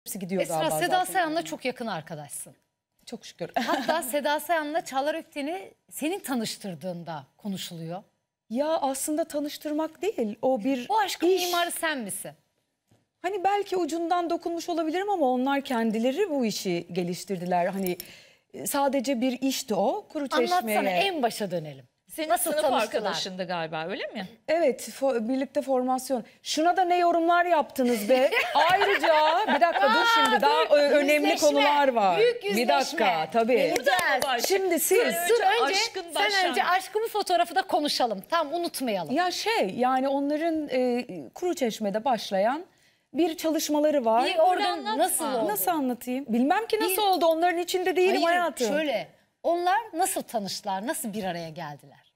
Hepsi gidiyor Esra, galiba. Esra Seda Sayan'la çok yakın arkadaşsın. Çok şükür. Hatta Seda Sayan'la Çağlar Ökten'i senin tanıştırdığında konuşuluyor. Ya aslında tanıştırmak değil. O bir Bu aşkın iş. mimarı sen misin? Hani belki ucundan dokunmuş olabilirim ama onlar kendileri bu işi geliştirdiler. Hani e, sadece bir işti o. Kuru çeşmeye. en başa dönelim. Senin Nasıl sınıf tanıştılar? arkadaşındı galiba öyle mi? Evet fo birlikte formasyon. Şuna da ne yorumlar yaptınız be. Ayrıca bir dakika dur şimdi daha önemli konular var. büyük Bir dakika tabii. Burada Şimdi siz Sen Önce aşkın sen önce aşkımın fotoğrafı da konuşalım. Tam unutmayalım. ya şey yani onların e, kuru çeşmede başlayan bir çalışmaları var. Bir oradan nasıl oldu? Nasıl anlatayım? Bilmem ki nasıl oldu onların içinde değilim Hayır, hayatım. Şöyle onlar nasıl tanıştılar, nasıl bir araya geldiler?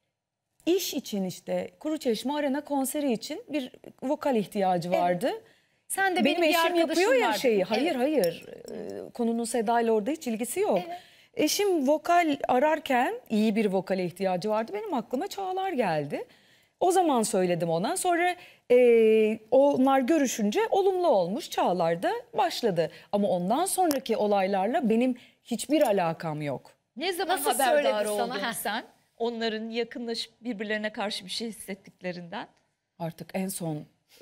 İş için işte Kuruçeşme Arena konseri için bir vokal ihtiyacı vardı. Evet. Sen de benim, benim eşim yapıyor ya şeyi. Hayır evet. hayır. Ee, konunun Seda ile orada hiç ilgisi yok. Evet. Eşim vokal ararken iyi bir vokale ihtiyacı vardı. Benim aklıma Çağlar geldi. O zaman söyledim ona. Sonra e, onlar görüşünce olumlu olmuş. Çağlar da başladı. Ama ondan sonraki olaylarla benim hiçbir alakam yok. Ne zaman Nasıl haberdar oldun sana? sen? Onların yakınlaşıp birbirlerine karşı bir şey hissettiklerinden. Artık en son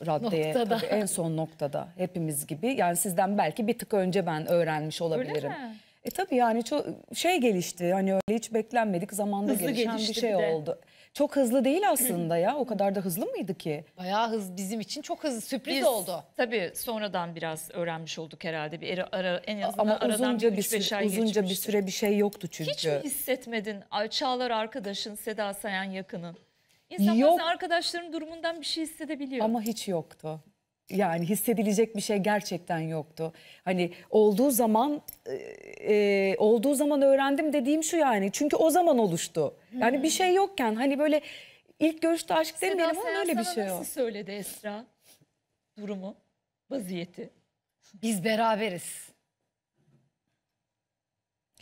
raddeye Noktada. tabii en son noktada hepimiz gibi. Yani sizden belki bir tık önce ben öğrenmiş olabilirim. Öyle mi? E tabii yani çok şey gelişti hani öyle hiç beklenmedik zamanda hızlı gelişen bir şey bir oldu. Çok hızlı değil aslında ya o kadar da hızlı mıydı ki? Bayağı hız bizim için çok hızlı sürpriz Biz, oldu. Tabii sonradan biraz öğrenmiş olduk herhalde bir ara, ara en azından Ama uzunca bir, bir süre, uzunca bir süre bir şey yoktu çünkü. Hiç mi hissetmedin Çağlar arkadaşın Seda Sayan yakının? İnsan Yok. bazen arkadaşların durumundan bir şey hissedebiliyor. Ama hiç yoktu yani hissedilecek bir şey gerçekten yoktu. Hani olduğu zaman e, e, olduğu zaman öğrendim dediğim şu yani. Çünkü o zaman oluştu. Yani bir şey yokken hani böyle ilk görüşte aşk Seda demeyelim ama öyle bir şey yok. nasıl söyledi Esra durumu, vaziyeti? Biz beraberiz.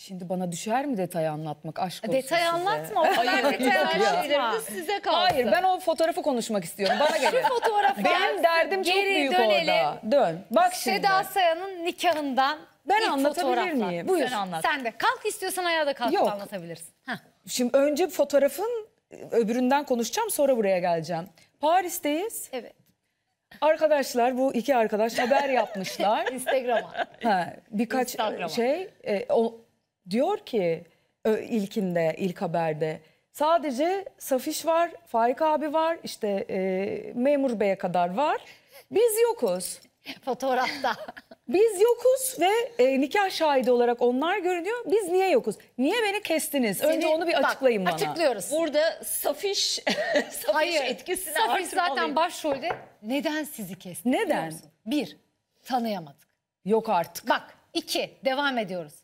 Şimdi bana düşer mi detay anlatmak aşk olsun Detay size. anlatma o detay anlatma. size kalsın. Hayır ben o fotoğrafı konuşmak istiyorum. Bana gel. Şu fotoğrafı Benim derdim çok büyük dönelim. orada. Dön. Bak şimdi. Seda Sayan'ın nikahından Ben ilk anlatabilir fotoğraflar. miyim? Buyur. Sen anlat. Sen de kalk istiyorsan ayağa da kalk Yok. anlatabilirsin. Heh. Şimdi önce fotoğrafın e, öbüründen konuşacağım sonra buraya geleceğim. Paris'teyiz. Evet. Arkadaşlar bu iki arkadaş haber yapmışlar. Instagram'a. Ha, birkaç Instagram'a. şey e, o, diyor ki ilkinde, ilk haberde sadece Safiş var, Faik abi var, işte e, Memur Bey'e kadar var. Biz yokuz. Fotoğrafta. Biz yokuz ve e, nikah şahidi olarak onlar görünüyor. Biz niye yokuz? Niye beni kestiniz? Önce onu bir açıklayın bak, bana. Açıklıyoruz. Burada Safiş, Safiş Hayır, etkisini Safiş zaten başrolde neden sizi kesti? Neden? Bir, tanıyamadık. Yok artık. Bak iki, devam ediyoruz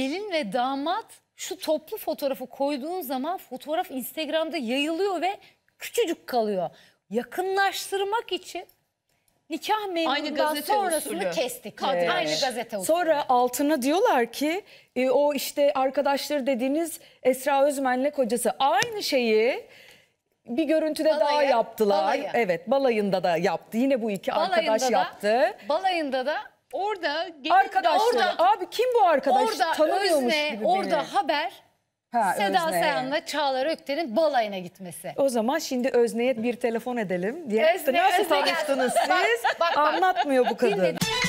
gelin ve damat şu toplu fotoğrafı koyduğun zaman fotoğraf Instagram'da yayılıyor ve küçücük kalıyor. Yakınlaştırmak için nikah memnunundan sonrasını usulü. kestik. Kadraj. Evet. Aynı gazete usulü. Sonra altına diyorlar ki e, o işte arkadaşları dediğiniz Esra Özmen'le kocası aynı şeyi bir görüntüde Balayı, daha yaptılar. Balayı. Evet balayında da yaptı. Yine bu iki balayında arkadaş da, yaptı. Balayında da Orada gelin, Arkadaşlar orada, abi kim bu arkadaş? Orada Tanımıyormuş Özne, gibi orada beni. haber Ha, Seda Sayan'la Çağlar Ökten'in balayına gitmesi. O zaman şimdi Özne'ye bir telefon edelim. Diye Özne, nasıl Özne tanıştınız siz? Bak, bak. Anlatmıyor bu kadın. Dinledim.